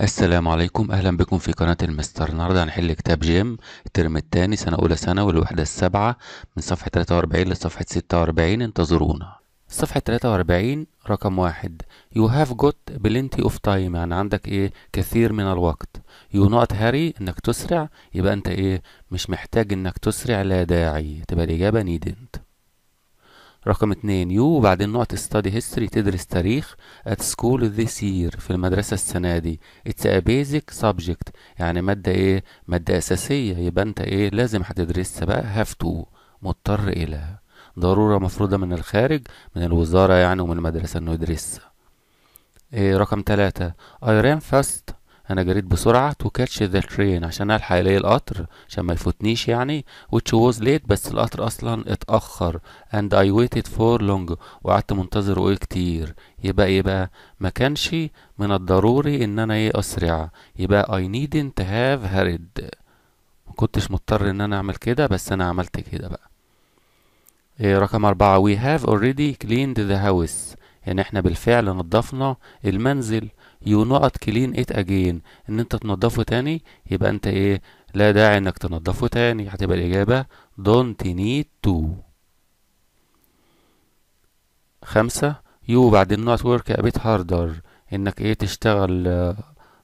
السلام عليكم اهلا بكم في قناه المستر النهارده هنحل كتاب جيم الترم الثاني سنه اولى ثانوي الوحده السابعه من صفحه 43 لصفحه 46 انتظرونا صفحه 43 رقم واحد يو هاف جوت بلنتي اوف تايم يعني عندك ايه كثير من الوقت يو نوت هاري انك تسرع يبقى انت ايه مش محتاج انك تسرع لا داعي تبقى الاجابه نيدن رقم اتنين يو وبعدين نقط study history تدرس تاريخ at school this year في المدرسة السنة دي it's a basic subject يعني مادة ايه مادة أساسية يبقى انت ايه لازم هتدرسها بقى have to مضطر إلى ضرورة مفروضة من الخارج من الوزارة يعني ومن المدرسة انه يدرسها إيه رقم تلاتة I ran fast انا جريت بسرعه تو كاتش ذا ترين عشان الحق الاقي القطر عشان ما يفوتنيش يعني which was late بس القطر اصلا اتاخر and I waited for long وقعدت منتظره ايه كتير يبقى ايه بقى ما كانش من الضروري ان انا ايه اسرع يبقى I needn't have hurried ما كنتش مضطر ان انا اعمل كده بس انا عملت كده بقى إيه رقم أربعة we have already cleaned the house يعني احنا بالفعل نظفنا المنزل يو نقط كلين ات اجين ان انت تنضفه تاني يبقى انت ايه لا داعي انك تنضفه تاني هتبقى الاجابه don't need to خمسة يو بعدين نوت ورك ابيت هاردر انك ايه تشتغل آه،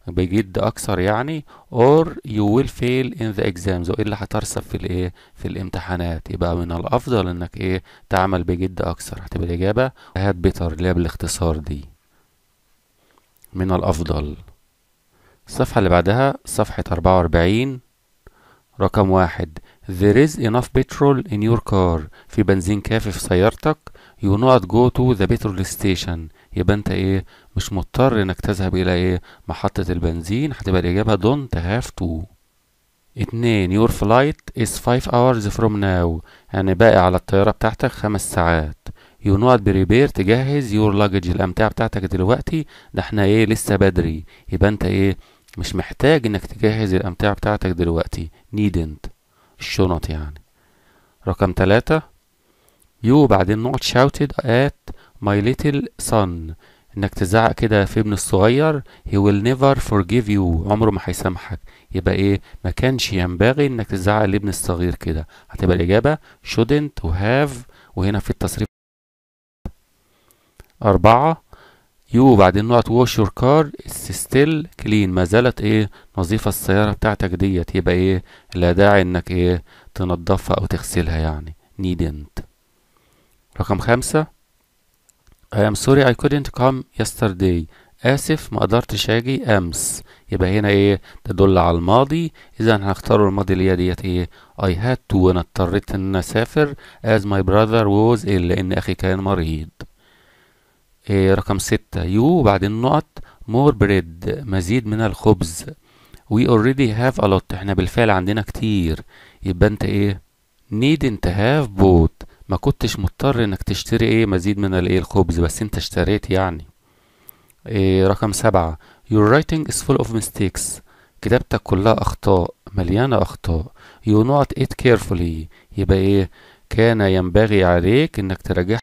بجد اكثر يعني or you will fail in the exams ايه اللي هترسب في الايه في الامتحانات يبقى من الافضل انك ايه تعمل بجد اكثر هتبقى الاجابه هات بيتر اللي هي بالاختصار دي من الأفضل الصفحة اللي بعدها صفحة 44 رقم واحد There is enough petrol in your car في بنزين كافي في سيارتك you not go to the petrol station يبقى انت ايه مش مضطر انك تذهب الى ايه محطة البنزين هتبقى الاجابة don't have to اتنين your flight is five hours from now يعني باقي على الطيارة بتاعتك خمس ساعات يو نوت بريبير تجهز يور لاجج الامتعه بتاعتك دلوقتي ده احنا ايه لسه بدري يبقى انت ايه مش محتاج انك تجهز الامتعه بتاعتك دلوقتي needn't الشنط يعني رقم تلاتة يو بعدين نقط shouted at my little son انك تزعق كده في ابن الصغير he will never forgive you عمره ما هيسامحك يبقى ايه ما كانش ينبغي انك تزعق لابن الصغير كده هتبقى الاجابة shouldn't و have وهنا في التصريف أربعة يو وبعدين نقط واش يور كار ستيل كلين ما زالت ايه نظيفة السيارة بتاعتك ديت يبقى ايه لا داعي انك ايه تنضفها او تغسلها يعني needn't رقم خمسة I am sorry I couldn't come yesterday آسف ما قدرتش أجي أمس يبقى هنا إيه تدل على الماضي إذا هنختار الماضي اللي هي ديت إيه I had to وأنا اضطريت إن أسافر as my brother was إلا لأن أخي كان مريض إيه، رقم ستة يو وبعدين نقط مور بريد مزيد من الخبز we already have a lot احنا بالفعل عندنا كتير يبقى انت ايه انت have bought ما كنتش مضطر انك تشتري ايه مزيد من الايه الخبز بس انت اشتريت يعني إيه رقم سبعة your writing is full of mistakes كتابتك كلها اخطاء مليانة اخطاء you not it carefully يبقى ايه كان ينبغي عليك انك تراجعها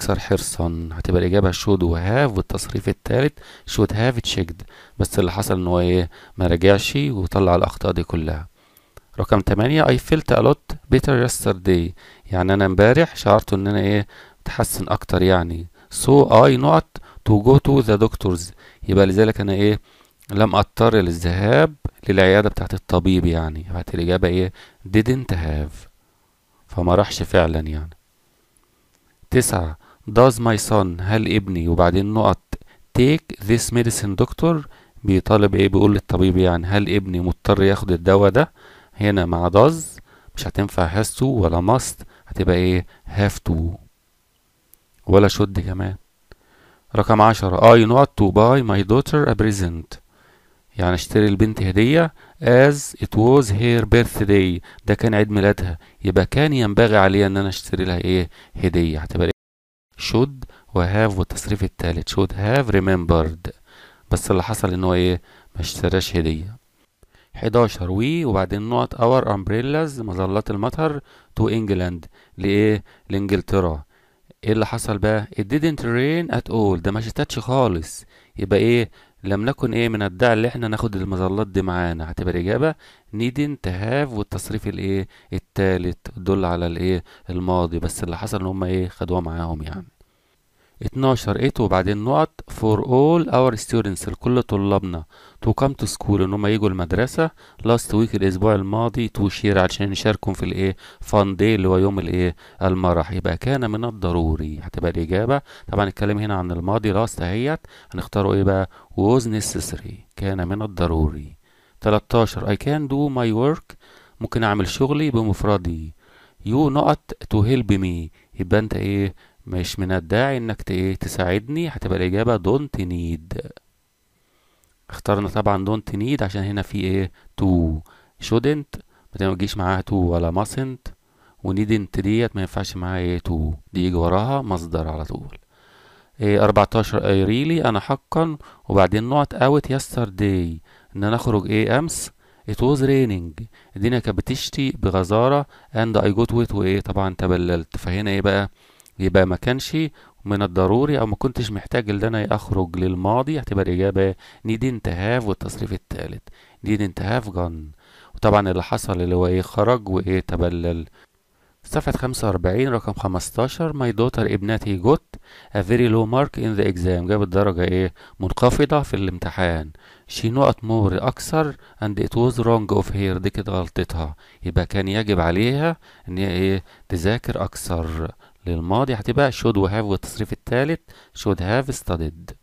أكثر حرصا هتبقى الإجابة شود وهاف والتصريف الثالث شود هاف تشيكد بس اللي حصل إن هو إيه ما رجعش وطلع الأخطاء دي كلها رقم تمانية I felt a lot better yesterday يعني أنا امبارح شعرت إن أنا إيه أتحسن أكتر يعني so I not to go to the doctors يبقى لذلك أنا إيه لم أضطر للذهاب للعيادة بتاعت الطبيب يعني بتاعت الإجابة إيه didn't have فما راحش فعلا يعني تسعة does my son هل ابني وبعدين نقط take this medicine doctor بيطالب ايه بيقول للطبيب يعني هل ابني مضطر ياخد الدواء ده هنا مع does مش هتنفع has to ولا must هتبقى ايه have to ولا should كمان رقم عشرة I آه، not to buy my daughter a present يعني اشتري البنت هدية as it was her birthday ده كان عيد ميلادها يبقى كان ينبغي عليا ان انا اشتري لها ايه هدية هتبقى should وهاف والتصريف التالت should have remembered بس اللي حصل ان هو ايه ما اشتراش هديه 11 وي وبعدين نقط اور امبريلاز مظلات المطر تو انجلاند لايه لانجلترا ايه اللي حصل بقى it didn't rain at all ده ما شتتش خالص يبقى ايه لم نكن ايه من الداعي اللي احنا ناخد المظلات دي معانا هتبقى الاجابه needn't هاف والتصريف الايه التالت دل على الايه الماضي بس اللي حصل ان هم ايه خدوها معاهم يعني 12 8 وبعدين نقط for all our students لكل طلابنا to come to school ان هم يجوا المدرسة last week الأسبوع الماضي to share عشان نشاركهم في الإيه fun day اللي هو يوم الإيه المرح يبقى كان من الضروري هتبقى الإجابة طبعا الكلام هنا عن الماضي last أهيت هنختاره إيه بقى was necessary كان من الضروري 13 I can do my work ممكن أعمل شغلي بمفردي you not to help me يبقى أنت إيه مش من الداعي انك تساعدني هتبقى الاجابه don't need اخترنا طبعا don't need عشان هنا في ايه to shouldn't ما تجيش معاها to ولا mustn't needn't ديت ما ينفعش معاها ايه to دي يجي وراها مصدر على طول إيه 14 اي ريلي انا حقا وبعدين نقط اوت يسترداي ان انا اخرج ايه امس it was raining الدنيا كانت بتشتي بغزاره and I got wet وايه طبعا تبللت فهنا ايه بقى يبقى ما كانش من الضروري او ما كنتش محتاج ان انا اخرج للماضي اعتبر اجابه نيد هاف والتصريف الثالث نيد هاف جن وطبعا اللي حصل اللي هو ايه خرج وايه تبلل صفحة 45 رقم 15 ماي دوتر ابنتي جوت ا فيري لو مارك ان ذا اكزام جابت درجة ايه منخفضة في الامتحان شي نقط مور أكثر اند ات ووز رونج اوف هير دي كانت غلطتها يبقى كان يجب عليها ان هي ايه تذاكر أكثر للماضي هتبقى should وهاف والتصريف الثالث should have studied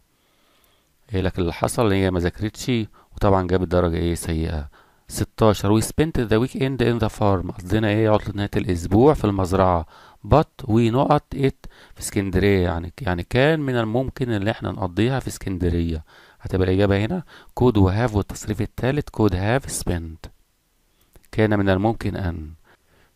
إيه لكن اللي حصل هي ما ذاكرتش وطبعا جابت درجة ايه سيئة 16 we spent the weekend in the farm قصدنا ايه عطلة نهاية الأسبوع في المزرعة but we not it في اسكندرية يعني يعني كان من الممكن ان احنا نقضيها في اسكندرية هتبقى الإجابة هنا could وهاف والتصريف الثالث could have spent كان من الممكن أن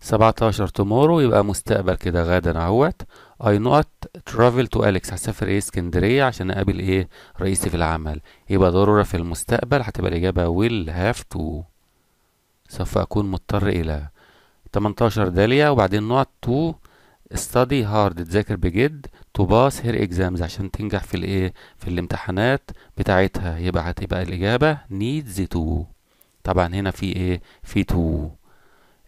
17 تومورو يبقى مستقبل كده غدا اهوت اي نوت ترافل تو اليكس هسافر ايه اسكندريه عشان اقابل ايه رئيسي في العمل يبقى ضروره في المستقبل هتبقى الاجابه ويل هاف تو سوف اكون مضطر الى 18 داليا وبعدين نوت تو ستادي هارد تذاكر بجد تو باس هير اكزامز عشان تنجح في الايه في الامتحانات بتاعتها يبقى هتبقى الاجابه نيدز تو طبعا هنا في ايه في تو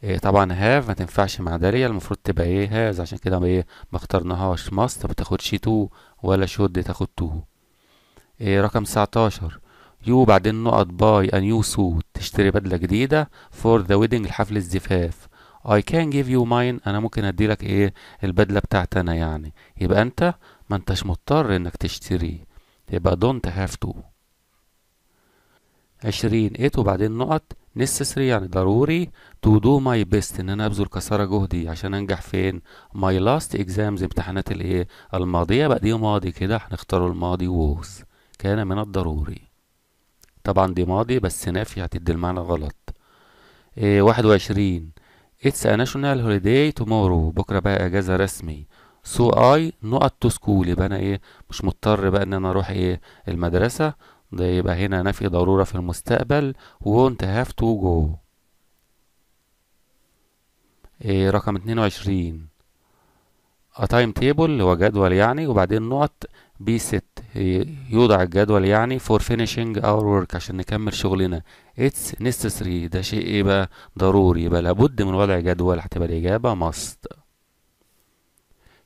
إيه، طبعا هاف ما تنفعش مع داليا المفروض تبقى ايه هاز عشان كده ايه ما اخترناهاش ماست ما بتاخدش تو ولا شود تاخد تو إيه رقم 19 يو بعدين نقط باي ان يو سوت تشتري بدلة جديدة فور ذا ويدنج لحفل الزفاف اي كان جيف يو ماين أنا ممكن أديلك إيه البدلة بتاعتي أنا يعني يبقى أنت ما أنتش مضطر إنك تشتري يبقى دونت هاف تو عشرين ات وبعدين نقط necessary يعني ضروري to do my best ان انا ابذل كسارة جهدي عشان انجح فين my last exams امتحانات الايه الماضيه بقى دي ماضي كده هنختاروا الماضي was كان من الضروري طبعا دي ماضي بس نافي هتدي المعنى غلط إيه 21 It's a national holiday tomorrow بكرة بقى اجازة رسمي so I نقط to school يبقى انا ايه مش مضطر بقى ان انا اروح ايه المدرسة ده يبقى هنا نفي ضرورة في المستقبل won't have to go إيه رقم 22 a time table هو جدول يعني وبعدين نقط بي إيه، ست يوضع الجدول يعني for finishing our work عشان نكمل شغلنا it's necessary ده شيء ايه بقى ضروري يبقى لابد من وضع جدول هتبقى الإجابة must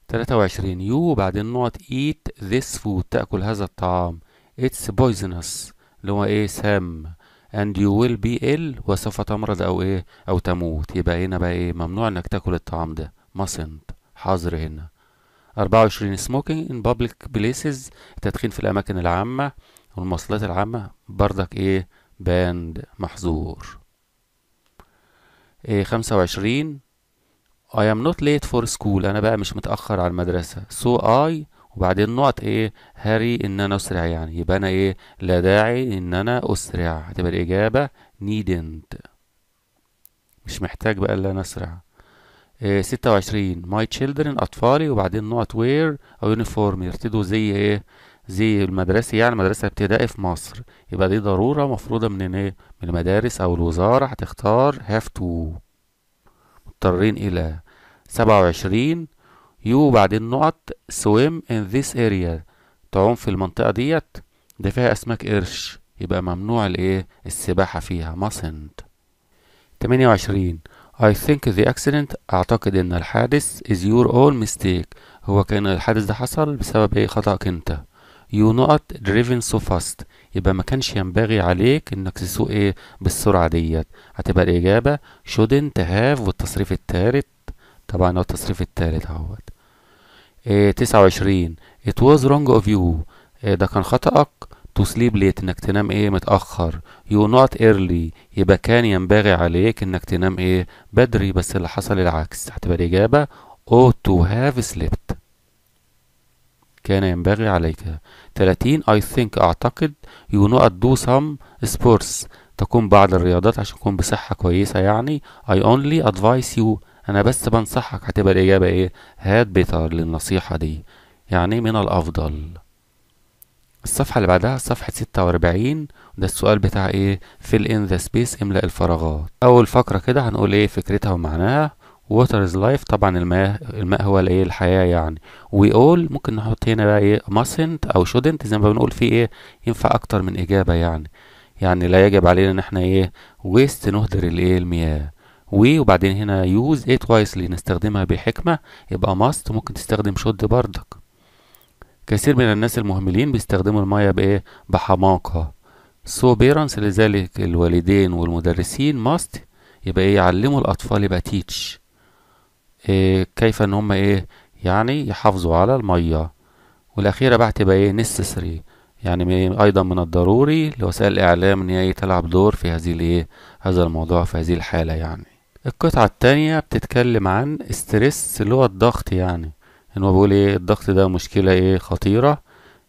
23 يو وبعدين نقط eat this food تأكل هذا الطعام it's poisonous اللي هو ايه سام and you will be ill وسوف تمرض او ايه او تموت يبقى هنا بقى ايه ممنوع انك تاكل الطعام ده mustn't حظر هنا 24 smoking in public places التدخين في الاماكن العامه والمواصلات العامه بردك ايه باند محظور إيه 25 I am not late for school أنا بقى مش متأخر على المدرسة so I وبعدين نقط ايه هري ان انا اسرع يعني يبقى انا ايه لا داعي ان انا اسرع هتبقى الاجابه needn't مش محتاج بقى ان انا اسرع إيه 26 my children اطفالي وبعدين نقط وير او يونيفورم يرتدوا زي ايه زي المدرسة يعني مدرسة ابتدائي في مصر يبقى دي ضرورة مفروضة من ايه من المدارس او الوزارة هتختار have to مضطرين الى سبعة وعشرين يو بعدين نقط swim in this area تعوم في المنطقة ديت ده فيها أسماك قرش يبقى ممنوع الإيه السباحة فيها mustn't 28 I think the accident أعتقد إن الحادث is your own mistake هو كان الحادث ده حصل بسبب إيه خطأك أنت يو نقط driven so fast يبقى ما كانش ينبغي عليك انك تسوق ايه بالسرعة ديت هتبقى الاجابة shouldn't have والتصريف التالت طبعا هو التصريف التالت اهوت إيه، تسعة وعشرين it was wrong of you إيه ده كان خطأك to sleep late انك تنام ايه متأخر you not early يبقى كان ينبغي عليك انك تنام ايه بدري بس اللي حصل العكس هتبقى الإجابة ought to have slept كان ينبغي عليك 30 I think أعتقد you not do some sports تكون بعض الرياضات عشان تكون بصحة كويسة يعني I only advise you انا بس بنصحك هتبقى الاجابه ايه هات بيتر للنصيحه دي يعني من الافضل الصفحه اللي بعدها صفحه ستة واربعين ده السؤال بتاع ايه fill in the space املأ الفراغات اول فقره كده هنقول ايه فكرتها ومعناها water is life طبعا الماء الماء هو الايه الحياه يعني we all ممكن نحط هنا بقى ايه mustn't او shouldn't زي ما بنقول في ايه ينفع اكتر من اجابه يعني يعني لا يجب علينا ان احنا ايه waste نهدر الايه المياه و وبعدين هنا يوز ايه وايسلي نستخدمها بحكمة يبقى ماست ممكن تستخدم شد بردك كثير من الناس المهملين بيستخدموا المية بايه بحماقة سو بيرانس بيرنس لذلك الوالدين والمدرسين ماست يبقى ايه يعلموا الاطفال يبقى تيتش إيه كيف ان هم ايه يعني يحافظوا على المية والاخيرة بقى تبقى ايه necessary يعني إيه؟ ايضا من الضروري لوسائل الاعلام ان هي إيه؟ تلعب دور في هذه الايه هذا الموضوع في هذه الحالة يعني القطعة التانية بتتكلم عن استرس اللي هو الضغط يعني ان هو بيقول ايه الضغط ده مشكلة ايه خطيرة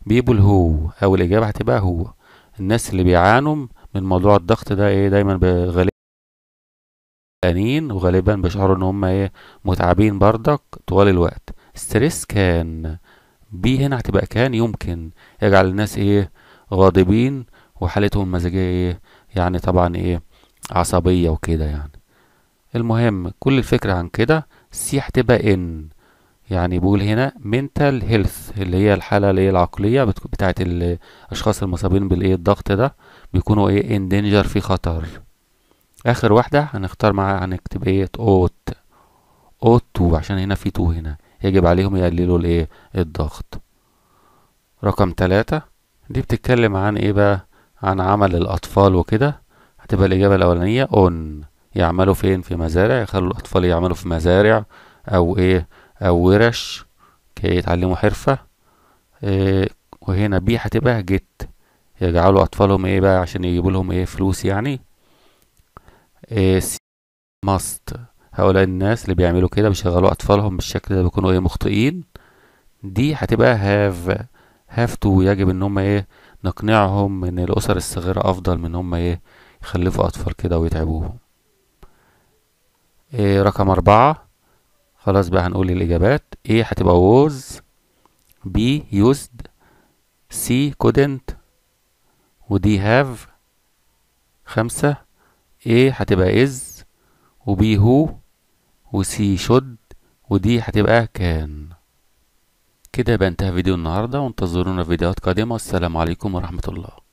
بيبول هو او الاجابة هتبقى هو الناس اللي بيعانوا من موضوع الضغط ده ايه دايما غالبا وغالبا بيشعروا ان هم ايه متعبين بردك طوال الوقت ستريس كان بي هنا هتبقى كان يمكن يجعل الناس ايه غاضبين وحالتهم المزاجية ايه يعني طبعا ايه عصبية وكده يعني المهم كل الفكرة عن كده سي هتبقى ان يعني بقول هنا mental health اللي هي الحالة اللي هي العقلية بتاعة الأشخاص المصابين بالإيه الضغط ده بيكونوا إيه in danger في خطر آخر واحدة هنختار معاها هنكتب إيه اوت اوت تو عشان هنا في تو هنا يجب عليهم يقللوا الإيه الضغط رقم تلاتة دي بتتكلم عن إيه بقى عن عمل الأطفال وكده هتبقى الإجابة الأولانية on يعملوا فين في مزارع يخلوا الأطفال يعملوا في مزارع أو إيه أو ورش كي يتعلموا حرفة إيه وهنا بي هتبقى جت يجعلوا أطفالهم إيه بقى عشان يجيبوا لهم إيه فلوس يعني إيه ماست هؤلاء الناس اللي بيعملوا كده بيشغلوا أطفالهم بالشكل ده بيكونوا إيه مخطئين دي هتبقى هاف هاف تو يجب إن هم إيه نقنعهم إن الأسر الصغيرة أفضل من هم إيه يخلفوا أطفال كده ويتعبوهم إيه رقم أربعة خلاص بقى هنقول الإجابات A هتبقى was B used C couldn't و D have خمسة A هتبقى is و B who و C should و D هتبقى كان كده يبقى انتهى فيديو النهاردة وانتظرونا في فيديوهات قادمة والسلام عليكم ورحمة الله